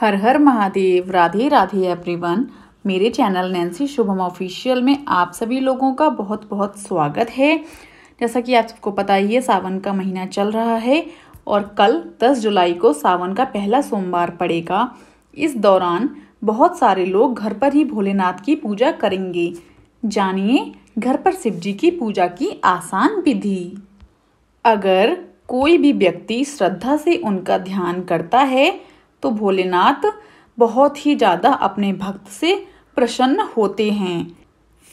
हर हर महादेव राधे राधे एवरीवन मेरे channel Nancy Shubham official में आप सभी लोगों का बहुत बहुत स्वागत है जैसा कि आप सबको पता ही है सावन का महीना चल रहा है और कल 10 जुलाई को सावन का पहला सोमवार पड़ेगा इस दौरान बहुत सारे लोग घर पर ही भोलेनाथ की पूजा करेंगे जानिए घर पर शिव जी की पूजा की आसान विधि अगर कोई भी व्यक्ति श्रद्धा से उनका ध्यान करता है तो भोलेनाथ बहुत ही ज़्यादा अपने भक्त से प्रसन्न होते हैं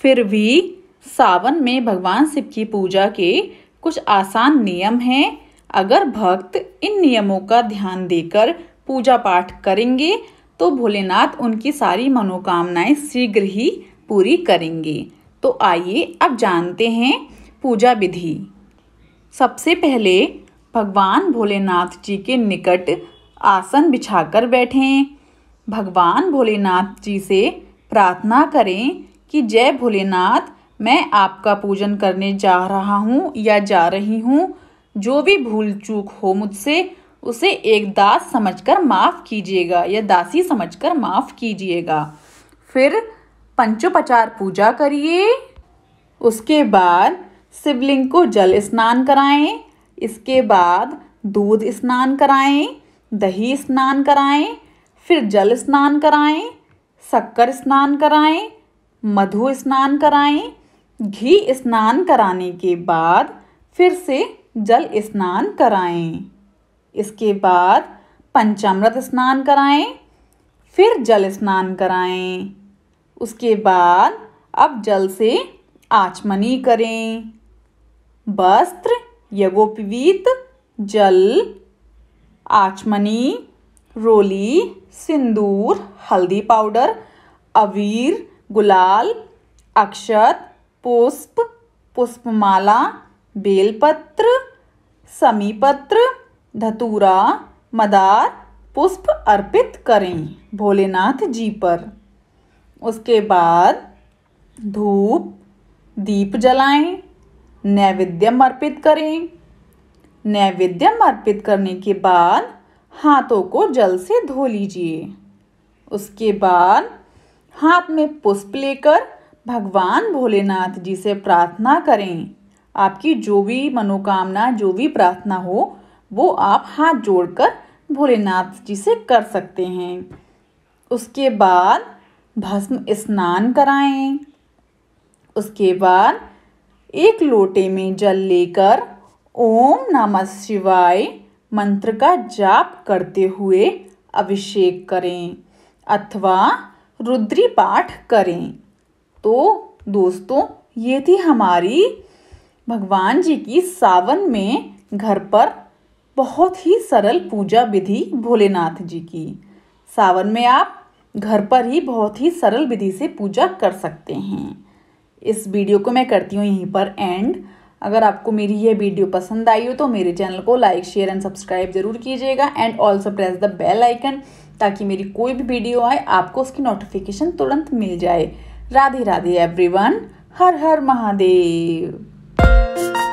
फिर भी सावन में भगवान शिव की पूजा के कुछ आसान नियम हैं अगर भक्त इन नियमों का ध्यान देकर पूजा पाठ करेंगे तो भोलेनाथ उनकी सारी मनोकामनाएं शीघ्र ही पूरी करेंगे तो आइए अब जानते हैं पूजा विधि सबसे पहले भगवान भोलेनाथ जी के निकट आसन बिछाकर बैठें भगवान भोलेनाथ जी से प्रार्थना करें कि जय भोलेनाथ मैं आपका पूजन करने जा रहा हूँ या जा रही हूँ जो भी भूल चूक हो मुझसे उसे एक दास समझकर माफ़ कीजिएगा या दासी समझकर माफ़ कीजिएगा फिर पंचोपचार पूजा करिए उसके बाद शिवलिंग को जल स्नान कराएं इसके बाद दूध स्नान कराएं दही स्नान कराएं फिर जल स्नान कराएं शक्कर स्नान कराएं मधु स्नान कराएं घी स्नान कराने के बाद फिर से जल स्नान कराएं इसके बाद पंचामृत स्नान कराएं फिर जल स्नान कराएं उसके बाद अब जल से आचमनी करें वस्त्र यगोपवीत जल आचमनी रोली सिंदूर हल्दी पाउडर अवीर गुलाल अक्षत पुष्प पुष्पमाला बेलपत्र समीपत्र धतूरा मदार पुष्प अर्पित करें भोलेनाथ जी पर उसके बाद धूप दीप जलाएं नैवेद्यम अर्पित करें नैवेद्यम अर्पित करने के बाद हाथों को जल से धो लीजिए उसके बाद हाथ में पुष्प लेकर भगवान भोलेनाथ जी से प्रार्थना करें आपकी जो भी मनोकामना जो भी प्रार्थना हो वो आप हाथ जोड़कर भोलेनाथ जी से कर सकते हैं उसके बाद भस्म स्नान कराएं उसके बाद एक लोटे में जल लेकर ओम नमः शिवाय मंत्र का जाप करते हुए अभिषेक करें अथवा रुद्री पाठ करें तो दोस्तों ये थी हमारी भगवान जी की सावन में घर पर बहुत ही सरल पूजा विधि भोलेनाथ जी की सावन में आप घर पर ही बहुत ही सरल विधि से पूजा कर सकते हैं इस वीडियो को मैं करती हूँ यहीं पर एंड अगर आपको मेरी ये वीडियो पसंद आई हो तो मेरे चैनल को लाइक शेयर एंड सब्सक्राइब जरूर कीजिएगा and also press the bell icon ताकि मेरी कोई भी वीडियो आए आपको उसकी नोटिफिकेशन तुरंत मिल जाए राधे राधे एवरीवन हर हर महादेव